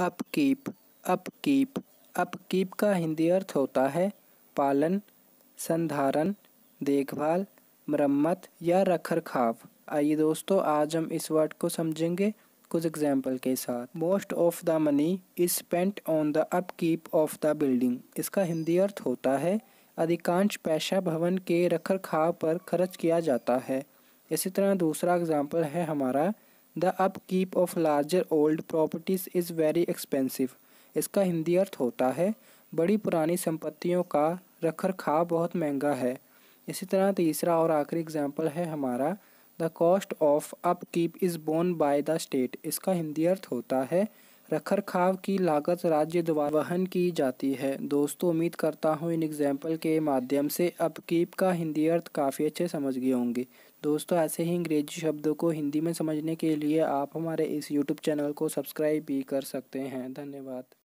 upkeep upkeep upkeep का हिंदी अर्थ होता है पालन संधारण देखभाल मरम्मत या रखरखाव आइए दोस्तों आज हम इस वर्ड को समझेंगे कुछ एग्जाम्पल के साथ most of the money is spent on the upkeep of the building इसका हिंदी अर्थ होता है अधिकांश पैसा भवन के रखरखाव पर खर्च किया जाता है इसी तरह दूसरा एग्जाम्पल है हमारा the keep of larger old properties is very expensive इसका हिंदी अर्थ होता है बड़ी पुरानी संपत्तियों का रख रखाव बहुत महंगा है इसी तरह तीसरा और आखिरी एग्जाम्पल है हमारा the cost of upkeep is borne by the state इसका हिंदी अर्थ होता है रखरखाव की लागत राज्य द्वारा वहन की जाती है दोस्तों उम्मीद करता हूँ इन एग्जाम्पल के माध्यम से अपकीप का हिंदी अर्थ काफ़ी अच्छे समझ गए होंगे दोस्तों ऐसे ही अंग्रेजी शब्दों को हिंदी में समझने के लिए आप हमारे इस यूट्यूब चैनल को सब्सक्राइब भी कर सकते हैं धन्यवाद